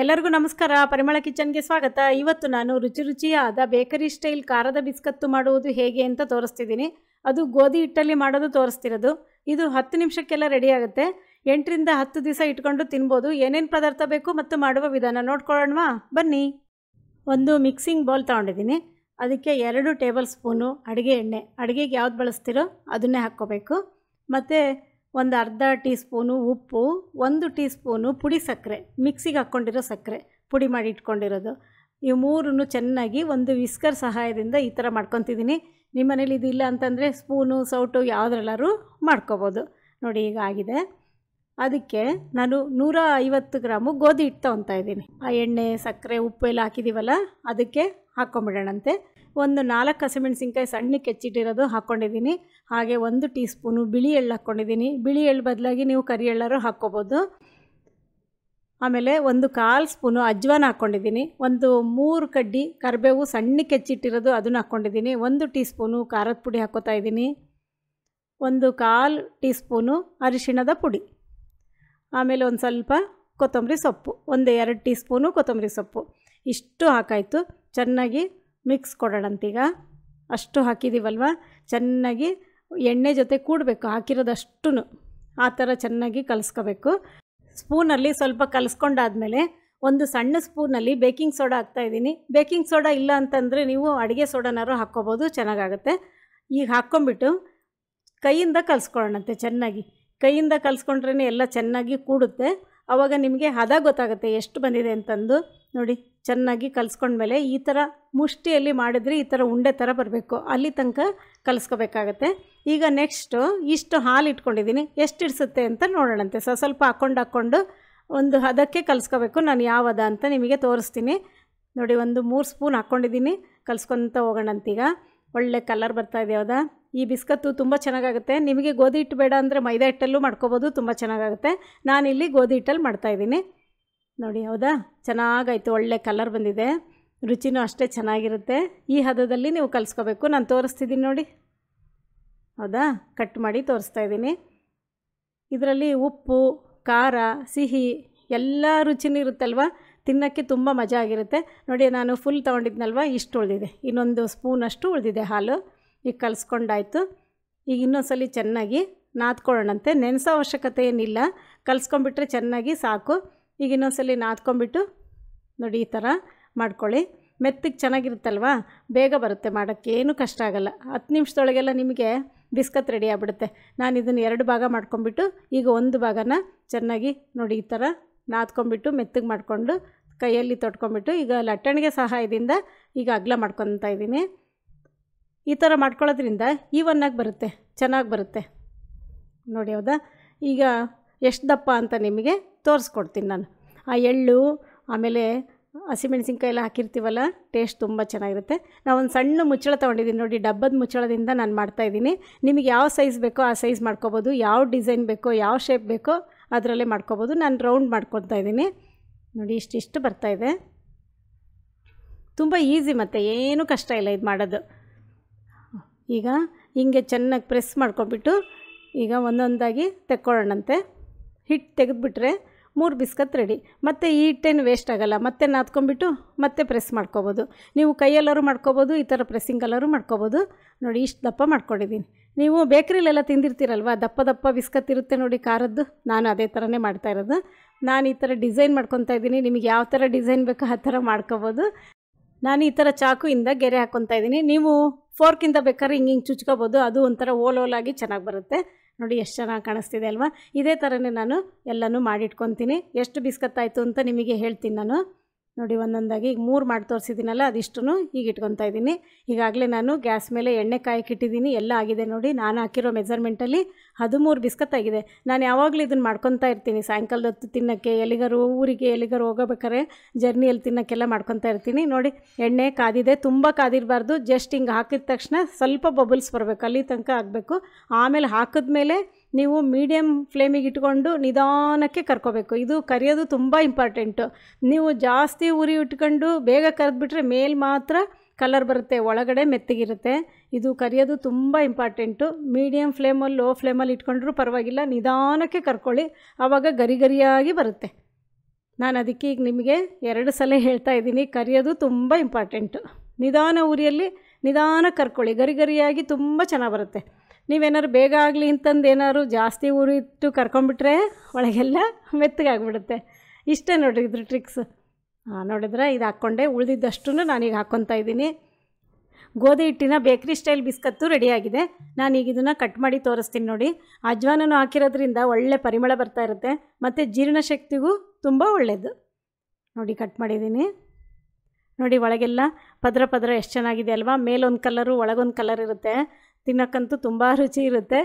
ಎಲ್ಲರಿಗೂ ನಮಸ್ಕಾರ ಪರಿಮಳ ಕಿಚನ್ಗೆ ಸ್ವಾಗತ ಇವತ್ತು ನಾನು ರುಚಿ ರುಚಿಯಾದ ಬೇಕರಿ ಸ್ಟೈಲ್ ಖಾರದ ಬಿಸ್ಕತ್ತು ಮಾಡುವುದು ಹೇಗೆ ಅಂತ ತೋರಿಸ್ತಿದ್ದೀನಿ ಅದು ಗೋಧಿ ಹಿಟ್ಟಲ್ಲಿ ಮಾಡೋದು ತೋರಿಸ್ತಿರೋದು ಇದು ಹತ್ತು ನಿಮಿಷಕ್ಕೆಲ್ಲ ರೆಡಿ ಆಗುತ್ತೆ ಎಂಟರಿಂದ ಹತ್ತು ದಿವಸ ಇಟ್ಕೊಂಡು ತಿನ್ಬೋದು ಏನೇನು ಪದಾರ್ಥ ಬೇಕು ಮತ್ತು ಮಾಡುವ ವಿಧಾನ ನೋಡ್ಕೊಳ್ಳೋಣವಾ ಬನ್ನಿ ಒಂದು ಮಿಕ್ಸಿಂಗ್ ಬೌಲ್ ತೊಗೊಂಡಿದ್ದೀನಿ ಅದಕ್ಕೆ ಎರಡು ಟೇಬಲ್ ಸ್ಪೂನು ಅಡುಗೆ ಎಣ್ಣೆ ಅಡುಗೆಗೆ ಯಾವ್ದು ಬಳಸ್ತಿರೋ ಅದನ್ನೇ ಹಾಕ್ಕೋಬೇಕು ಮತ್ತು ಒಂದು ಅರ್ಧ ಟೀ ಸ್ಪೂನು ಉಪ್ಪು ಒಂದು ಟೀ ಸ್ಪೂನು ಪುಡಿ ಸಕ್ಕರೆ ಮಿಕ್ಸಿಗೆ ಹಾಕ್ಕೊಂಡಿರೋ ಸಕ್ಕರೆ ಪುಡಿ ಮಾಡಿ ಇಟ್ಕೊಂಡಿರೋದು ಈ ಮೂರನ್ನು ಚೆನ್ನಾಗಿ ಒಂದು ವಿಸ್ಕರ್ ಸಹಾಯದಿಂದ ಈ ಥರ ಮಾಡ್ಕೊತಿದ್ದೀನಿ ನಿಮ್ಮ ಮನೇಲಿ ಇದಿಲ್ಲ ಅಂತಂದರೆ ಸ್ಪೂನು ಸೌಟು ಯಾವುದ್ರಲ್ಲಾರು ಮಾಡ್ಕೋಬೋದು ನೋಡಿ ಈಗ ಆಗಿದೆ ಅದಕ್ಕೆ ನಾನು ನೂರ ಐವತ್ತು ಗ್ರಾಮು ಗೋಧಿ ಹಿಟ್ಟು ತೊಗೊತಾ ಇದ್ದೀನಿ ಆ ಎಣ್ಣೆ ಸಕ್ಕರೆ ಉಪ್ಪು ಎಲ್ಲ ಹಾಕಿದ್ದೀವಲ್ಲ ಅದಕ್ಕೆ ಹಾಕ್ಕೊಂಬಿಡೋಣಂತೆ ಒಂದು ನಾಲ್ಕು ಹಸಿಮೆಣಸಿನ್ಕಾಯಿ ಸಣ್ಣಕ್ಕೆ ಹೆಚ್ಚಿಟ್ಟಿರೋದು ಹಾಕ್ಕೊಂಡಿದ್ದೀನಿ ಹಾಗೆ ಒಂದು ಟೀ ಸ್ಪೂನು ಬಿಳಿ ಎಳ್ಳು ಹಾಕ್ಕೊಂಡಿದ್ದೀನಿ ಬಿಳಿ ಎಳ್ಳು ಬದಲಾಗಿ ನೀವು ಕರಿ ಎಳ್ಳಾರು ಹಾಕ್ಕೋಬೋದು ಆಮೇಲೆ ಒಂದು ಕಾಲು ಸ್ಪೂನು ಅಜ್ವಾನ ಹಾಕ್ಕೊಂಡಿದ್ದೀನಿ ಒಂದು ಮೂರು ಕಡ್ಡಿ ಕರಿಬೇವು ಸಣ್ಣಕ್ಕೆ ಹೆಚ್ಚಿಟ್ಟಿರೋದು ಅದನ್ನು ಹಾಕ್ಕೊಂಡಿದ್ದೀನಿ ಒಂದು ಟೀ ಸ್ಪೂನು ಖಾರದ ಪುಡಿ ಹಾಕ್ಕೋತಾ ಇದ್ದೀನಿ ಒಂದು ಕಾಲು ಟೀ ಸ್ಪೂನು ಅರಿಶಿಣದ ಪುಡಿ ಆಮೇಲೆ ಒಂದು ಸ್ವಲ್ಪ ಕೊತ್ತಂಬರಿ ಸೊಪ್ಪು ಒಂದು ಎರಡು ಟೀ ಸ್ಪೂನು ಕೊತ್ತಂಬರಿ ಸೊಪ್ಪು ಇಷ್ಟು ಹಾಕಾಯಿತು ಚೆನ್ನಾಗಿ ಮಿಕ್ಸ್ ಕೊಡೋಣಂತೀಗ ಅಷ್ಟು ಹಾಕಿದ್ದೀವಲ್ವ ಚೆನ್ನಾಗಿ ಎಣ್ಣೆ ಜೊತೆ ಕೂಡಬೇಕು ಹಾಕಿರೋದಷ್ಟು ಆ ಥರ ಚೆನ್ನಾಗಿ ಕಲಿಸ್ಕೋಬೇಕು ಸ್ಪೂನಲ್ಲಿ ಸ್ವಲ್ಪ ಕಲಸ್ಕೊಂಡಾದಮೇಲೆ ಒಂದು ಸಣ್ಣ ಸ್ಪೂನಲ್ಲಿ ಬೇಕಿಂಗ್ ಸೋಡಾ ಇದ್ದೀನಿ ಬೇಕಿಂಗ್ ಸೋಡಾ ಇಲ್ಲ ಅಂತಂದರೆ ನೀವು ಅಡುಗೆ ಸೋಡಾನಾರು ಹಾಕ್ಕೋಬೋದು ಚೆನ್ನಾಗಾಗುತ್ತೆ ಈಗ ಹಾಕ್ಕೊಂಬಿಟ್ಟು ಕೈಯಿಂದ ಕಲಸ್ಕೊಳ್ಳೋಣಂತೆ ಚೆನ್ನಾಗಿ ಕೈಯಿಂದ ಕಲಿಸ್ಕೊಂಡ್ರೇ ಎಲ್ಲ ಚೆನ್ನಾಗಿ ಕೂಡುತ್ತೆ ಆವಾಗ ನಿಮಗೆ ಹದ ಗೊತ್ತಾಗುತ್ತೆ ಎಷ್ಟು ಬಂದಿದೆ ಅಂತಂದು ನೋಡಿ ಚೆನ್ನಾಗಿ ಕಲಿಸ್ಕೊಂಡ್ಮೇಲೆ ಈ ಥರ ಮುಷ್ಟಿಯಲ್ಲಿ ಮಾಡಿದರೆ ಈ ಥರ ಉಂಡೆ ಥರ ಬರಬೇಕು ಅಲ್ಲಿ ತನಕ ಕಲಿಸ್ಕೋಬೇಕಾಗತ್ತೆ ಈಗ ನೆಕ್ಸ್ಟು ಇಷ್ಟು ಹಾಲು ಇಟ್ಕೊಂಡಿದ್ದೀನಿ ಎಷ್ಟು ಇಡಿಸುತ್ತೆ ಅಂತ ನೋಡೋಣಂತೆ ಸ ಸ್ವಲ್ಪ ಹಾಕ್ಕೊಂಡು ಹಾಕ್ಕೊಂಡು ಒಂದು ಹದಕ್ಕೆ ಕಲಿಸ್ಕೋಬೇಕು ನಾನು ಯಾವದ ಅಂತ ನಿಮಗೆ ತೋರಿಸ್ತೀನಿ ನೋಡಿ ಒಂದು ಮೂರು ಸ್ಪೂನ್ ಹಾಕ್ಕೊಂಡಿದ್ದೀನಿ ಕಲಿಸ್ಕೊತ ಹೋಗೋಣಂತೀಗ ಒಳ್ಳೆ ಕಲರ್ ಬರ್ತಾ ಇದೆ ಹೌದಾ ಈ ಬಿಸ್ಕತ್ತು ತುಂಬ ಚೆನ್ನಾಗಾಗುತ್ತೆ ನಿಮಗೆ ಗೋಧಿ ಹಿಟ್ಟು ಬೇಡ ಅಂದರೆ ಮೈದಾ ಹಿಟ್ಟಲ್ಲೂ ಮಾಡ್ಕೋಬೋದು ತುಂಬ ಚೆನ್ನಾಗಾಗುತ್ತೆ ನಾನಿಲ್ಲಿ ಗೋಧಿ ಹಿಟ್ಟಲ್ಲಿ ಮಾಡ್ತಾಯಿದ್ದೀನಿ ನೋಡಿ ಹೌದಾ ಚೆನ್ನಾಗಾಯಿತು ಒಳ್ಳೆ ಕಲರ್ ಬಂದಿದೆ ರುಚಿನೂ ಅಷ್ಟೇ ಚೆನ್ನಾಗಿರುತ್ತೆ ಈ ಹದದಲ್ಲಿ ನೀವು ಕಲಿಸ್ಕೋಬೇಕು ನಾನು ತೋರಿಸ್ತಿದ್ದೀನಿ ನೋಡಿ ಹೌದಾ ಕಟ್ ಮಾಡಿ ತೋರಿಸ್ತಾ ಇದ್ದೀನಿ ಇದರಲ್ಲಿ ಉಪ್ಪು ಖಾರ ಸಿಹಿ ಎಲ್ಲ ರುಚಿನೂ ಇರುತ್ತಲ್ವ ತಿನ್ನೋಕ್ಕೆ ತುಂಬ ಮಜಾ ಆಗಿರುತ್ತೆ ನೋಡಿ ನಾನು ಫುಲ್ ತೊಗೊಂಡಿದ್ನಲ್ವ ಇಷ್ಟು ಉಳಿದಿದೆ ಇನ್ನೊಂದು ಸ್ಪೂನಷ್ಟು ಉಳಿದಿದೆ ಹಾಲು ಈಗ ಕಲಿಸ್ಕೊಂಡಾಯಿತು ಈಗ ಇನ್ನೊಂದ್ಸಲಿ ಚೆನ್ನಾಗಿ ನಾದ್ಕೊಳ್ಳೋಣಂತೆ ನೆನೆಸೋ ಅವಶ್ಯಕತೆ ಏನಿಲ್ಲ ಕಲ್ಸ್ಕೊಂಬಿಟ್ರೆ ಚೆನ್ನಾಗಿ ಸಾಕು ಈಗ ಇನ್ನೊಂದ್ಸಲಿ ನಾದ್ಕೊಂಡ್ಬಿಟ್ಟು ನೋಡಿ ಈ ಥರ ಮಾಡ್ಕೊಳ್ಳಿ ಮೆತ್ತಿಗೆ ಚೆನ್ನಾಗಿರುತ್ತಲ್ವ ಬೇಗ ಬರುತ್ತೆ ಮಾಡೋಕ್ಕೆ ಏನೂ ಕಷ್ಟ ಆಗೋಲ್ಲ ಹತ್ತು ನಿಮಿಷದೊಳಗೆಲ್ಲ ನಿಮಗೆ ಬಿಸ್ಕತ್ ರೆಡಿ ಆಗಿಬಿಡುತ್ತೆ ನಾನು ಇದನ್ನು ಎರಡು ಭಾಗ ಮಾಡ್ಕೊಂಡ್ಬಿಟ್ಟು ಈಗ ಒಂದು ಭಾಗನ ಚೆನ್ನಾಗಿ ನೋಡಿ ಈ ಥರ ನಾದ್ಕೊಂಬಿಟ್ಟು ಮೆತ್ತಗೆ ಮಾಡಿಕೊಂಡು ಕೈಯಲ್ಲಿ ತೊಟ್ಕೊಂಬಿಟ್ಟು ಈಗ ಲಟ್ಟಣಿಗೆ ಸಹಾಯದಿಂದ ಈಗ ಅಗಲ ಮಾಡ್ಕೊತಾ ಇದ್ದೀನಿ ಈ ಥರ ಮಾಡ್ಕೊಳ್ಳೋದ್ರಿಂದ ಈವನ್ನಾಗಿ ಬರುತ್ತೆ ಚೆನ್ನಾಗಿ ಬರುತ್ತೆ ನೋಡಿ ಹೌದಾ ಈಗ ಎಷ್ಟು ದಪ್ಪ ಅಂತ ನಿಮಗೆ ತೋರಿಸ್ಕೊಡ್ತೀನಿ ನಾನು ಆ ಎಳ್ಳು ಆಮೇಲೆ ಹಸಿಮೆಣಸಿನ್ಕಾಯಿ ಎಲ್ಲ ಹಾಕಿರ್ತೀವಲ್ಲ ಟೇಸ್ಟ್ ತುಂಬ ಚೆನ್ನಾಗಿರುತ್ತೆ ನಾವು ಒಂದು ಸಣ್ಣ ಮುಚ್ಚಳ ತೊಗೊಂಡಿದ್ದೀನಿ ನೋಡಿ ಡಬ್ಬದ ಮುಚ್ಚಳದಿಂದ ನಾನು ಮಾಡ್ತಾಯಿದ್ದೀನಿ ನಿಮಗೆ ಯಾವ ಸೈಜ್ ಬೇಕೋ ಆ ಸೈಜ್ ಮಾಡ್ಕೊಬೋದು ಯಾವ ಡಿಸೈನ್ ಬೇಕೋ ಯಾವ ಶೇಪ್ ಬೇಕೋ ಅದರಲ್ಲೇ ಮಾಡ್ಕೊಬೋದು ನಾನು ರೌಂಡ್ ಮಾಡ್ಕೊತಾ ಇದ್ದೀನಿ ನೋಡಿ ಇಷ್ಟಿಷ್ಟು ಬರ್ತಾಯಿದೆ ತುಂಬ ಈಸಿ ಮತ್ತು ಏನೂ ಕಷ್ಟ ಇಲ್ಲ ಇದು ಮಾಡೋದು ಈಗ ಹಿಂಗೆ ಚೆನ್ನಾಗಿ ಪ್ರೆಸ್ ಮಾಡ್ಕೊಬಿಟ್ಟು ಈಗ ಒಂದೊಂದಾಗಿ ತೆಕ್ಕೊಳ್ಳೋಣಂತೆ ಹಿಟ್ಟು ತೆಗೆದುಬಿಟ್ರೆ ಮೂರು ಬಿಸ್ಕತ್ ರೆಡಿ ಮತ್ತು ಈ ಹಿಟ್ಟೇನು ವೇಸ್ಟ್ ಆಗೋಲ್ಲ ಮತ್ತೆ ನಾದ್ಕೊಂಡ್ಬಿಟ್ಟು ಮತ್ತೆ ಪ್ರೆಸ್ ಮಾಡ್ಕೊಬೋದು ನೀವು ಕೈಯಲ್ಲರೂ ಮಾಡ್ಕೊಬೋದು ಈ ಥರ ಎಲ್ಲರೂ ಮಾಡ್ಕೊಬೋದು ನೋಡಿ ಇಷ್ಟು ದಪ್ಪ ಮಾಡ್ಕೊಂಡಿದ್ದೀನಿ ನೀವು ಬೇಕ್ರಿಲೆಲ್ಲ ತಿಂದಿರ್ತೀರಲ್ವ ದಪ್ಪ ದಪ್ಪ ಬಿಸ್ಕತ್ ಇರುತ್ತೆ ನೋಡಿ ಖಾರದ್ದು ನಾನು ಅದೇ ಥರನೇ ಮಾಡ್ತಾ ಇರೋದು ನಾನು ಈ ಥರ ಡಿಸೈನ್ ಮಾಡ್ಕೊತಾ ಇದ್ದೀನಿ ನಿಮಗೆ ಯಾವ ಥರ ಡಿಸೈನ್ ಬೇಕೋ ಆ ಥರ ಮಾಡ್ಕೊಬೋದು ನಾನು ಈ ಥರ ಚಾಕುಯಿಂದ ಗೆರೆ ಹಾಕ್ಕೊತಾ ಇದ್ದೀನಿ ನೀವು ಫೋರ್ಕಿಂದ ಬೇಕಾದ್ರೆ ಹಿಂಗೆ ಹಿಂಗೆ ಚುಚ್ಕೋಬೋದು ಅದು ಒಂಥರ ಓಲ್ ಓಲಾಗಿ ಚೆನ್ನಾಗಿ ಬರುತ್ತೆ ನೋಡಿ ಎಷ್ಟು ಚೆನ್ನಾಗಿ ಕಾಣಿಸ್ತಿದೆ ಅಲ್ವಾ ಇದೇ ಥರನೇ ನಾನು ಎಲ್ಲನೂ ಮಾಡಿಟ್ಕೊತೀನಿ ಎಷ್ಟು ಬಿಸ್ಕತ್ತಾಯಿತು ಅಂತ ನಿಮಗೆ ಹೇಳ್ತೀನಿ ನಾನು ನೋಡಿ ಒಂದೊಂದಾಗಿ ಈಗ ಮೂರು ಮಾಡಿ ತೋರಿಸಿದ್ದೀನಲ್ಲ ಅದಿಷ್ಟು ಈಗ ಇಟ್ಕೊತಾ ಇದ್ದೀನಿ ಈಗಾಗಲೇ ನಾನು ಗ್ಯಾಸ್ ಮೇಲೆ ಎಣ್ಣೆ ಇಟ್ಟಿದ್ದೀನಿ ಎಲ್ಲ ಆಗಿದೆ ನೋಡಿ ನಾನು ಹಾಕಿರೋ ಮೆಜರ್ಮೆಂಟಲ್ಲಿ ಹದಿಮೂರು ಬಿಸ್ಕತ್ ಆಗಿದೆ ನಾನು ಯಾವಾಗಲೂ ಇದನ್ನು ಮಾಡ್ಕೊತಾ ಇರ್ತೀನಿ ಸಾಯಂಕಾಲದ ಹೊತ್ತು ತಿನ್ನೋಕ್ಕೆ ಎಲ್ಲಿಗಾರು ಊರಿಗೆ ಎಲ್ಲಿಗಾರು ಹೋಗಬೇಕಾದ್ರೆ ಜರ್ನಿಯಲ್ಲಿ ತಿನ್ನೋಕ್ಕೆಲ್ಲ ಮಾಡ್ಕೊತಾ ಇರ್ತೀನಿ ನೋಡಿ ಎಣ್ಣೆ ಕಾದಿದೆ ತುಂಬ ಕಾದಿರಬಾರ್ದು ಜಸ್ಟ್ ಹಿಂಗೆ ಹಾಕಿದ ತಕ್ಷಣ ಸ್ವಲ್ಪ ಬಬಲ್ಸ್ ಬರಬೇಕು ಅಲ್ಲಿ ತನಕ ಆಗಬೇಕು ಆಮೇಲೆ ಹಾಕಿದ್ಮೇಲೆ ನೀವು ಮೀಡಿಯಮ್ ಫ್ಲೇಮಿಗೆ ಇಟ್ಕೊಂಡು ನಿಧಾನಕ್ಕೆ ಕರ್ಕೋಬೇಕು ಇದು ಕರಿಯೋದು ತುಂಬ ಇಂಪಾರ್ಟೆಂಟು ನೀವು ಜಾಸ್ತಿ ಉರಿ ಇಟ್ಕೊಂಡು ಬೇಗ ಕರೆದ್ಬಿಟ್ರೆ ಮೇಲೆ ಮಾತ್ರ ಕಲರ್ ಬರುತ್ತೆ ಒಳಗಡೆ ಮೆತ್ತಗಿರುತ್ತೆ ಇದು ಕರಿಯೋದು ತುಂಬ ಇಂಪಾರ್ಟೆಂಟು ಮೀಡಿಯಮ್ ಫ್ಲೇಮಲ್ಲಿ ಲೋ ಫ್ಲೇಮಲ್ಲಿ ಇಟ್ಕೊಂಡ್ರೂ ಪರವಾಗಿಲ್ಲ ನಿಧಾನಕ್ಕೆ ಕರ್ಕೊಳ್ಳಿ ಆವಾಗ ಗರಿ ಗರಿಯಾಗಿ ಬರುತ್ತೆ ನಾನು ಅದಕ್ಕೆ ಈಗ ನಿಮಗೆ ಎರಡು ಸಲ ಹೇಳ್ತಾ ಇದ್ದೀನಿ ಕರಿಯೋದು ತುಂಬ ಇಂಪಾರ್ಟೆಂಟು ನಿಧಾನ ಉರಿಯಲ್ಲಿ ನಿಧಾನ ಕರ್ಕೊಳ್ಳಿ ಗರಿ ಗರಿಯಾಗಿ ತುಂಬ ಚೆನ್ನಾಗಿ ಬರುತ್ತೆ ನೀವೇನಾದ್ರು ಬೇಗ ಆಗಲಿ ಅಂತಂದು ಏನಾದ್ರು ಜಾಸ್ತಿ ಉರಿಟ್ಟು ಕರ್ಕೊಂಡ್ಬಿಟ್ರೆ ಒಳಗೆಲ್ಲ ಮೆತ್ತಗಾಗ್ಬಿಡುತ್ತೆ ಇಷ್ಟೇ ನೋಡಿರಿ ಇದ್ರ ಟ್ರಿಕ್ಸ್ ಹಾಂ ನೋಡಿದ್ರೆ ಇದು ಹಾಕ್ಕೊಂಡೆ ಉಳಿದಿದ್ದಷ್ಟು ನಾನೀಗ ಹಾಕ್ಕೊತಾ ಇದ್ದೀನಿ ಗೋಧಿ ಹಿಟ್ಟಿನ ಬೇಕ್ರಿ ಸ್ಟೈಲ್ ಬಿಸ್ಕತ್ತು ರೆಡಿಯಾಗಿದೆ ನಾನೀಗ ಇದನ್ನು ಕಟ್ ಮಾಡಿ ತೋರಿಸ್ತೀನಿ ನೋಡಿ ಅಜ್ವಾನನು ಹಾಕಿರೋದ್ರಿಂದ ಒಳ್ಳೆ ಪರಿಮಳ ಬರ್ತಾ ಇರುತ್ತೆ ಮತ್ತು ಜೀರ್ಣಶಕ್ತಿಗೂ ತುಂಬ ಒಳ್ಳೆಯದು ನೋಡಿ ಕಟ್ ಮಾಡಿದ್ದೀನಿ ನೋಡಿ ಒಳಗೆಲ್ಲ ಪದ್ರ ಪದ್ರ ಎಷ್ಟು ಚೆನ್ನಾಗಿದೆ ಅಲ್ವಾ ಮೇಲೊಂದು ಕಲರು ಒಳಗೊಂದು ಕಲರ್ ಇರುತ್ತೆ ತಿನ್ನೋಕ್ಕಂತೂ ತುಂಬ ರುಚಿ ಇರುತ್ತೆ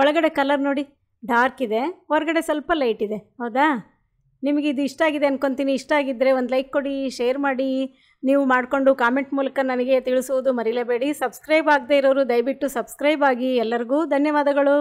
ಒಳಗಡೆ ಕಲರ್ ನೋಡಿ ಡಾರ್ಕ್ ಇದೆ ಹೊರಗಡೆ ಸ್ವಲ್ಪ ಲೈಟ್ ಇದೆ ಹೌದಾ ನಿಮಗೆ ಇದು ಇಷ್ಟ ಆಗಿದೆ ಅಂದ್ಕೊತೀನಿ ಇಷ್ಟ ಆಗಿದ್ದರೆ ಒಂದು ಲೈಕ್ ಕೊಡಿ ಶೇರ್ ಮಾಡಿ ನೀವು ಮಾಡಿಕೊಂಡು ಕಾಮೆಂಟ್ ಮೂಲಕ ನನಗೆ ತಿಳಿಸುವುದು ಮರಿಲೇಬೇಡಿ ಸಬ್ಸ್ಕ್ರೈಬ್ ಆಗದೇ ಇರೋರು ದಯವಿಟ್ಟು ಸಬ್ಸ್ಕ್ರೈಬ್ ಆಗಿ ಎಲ್ಲರಿಗೂ ಧನ್ಯವಾದಗಳು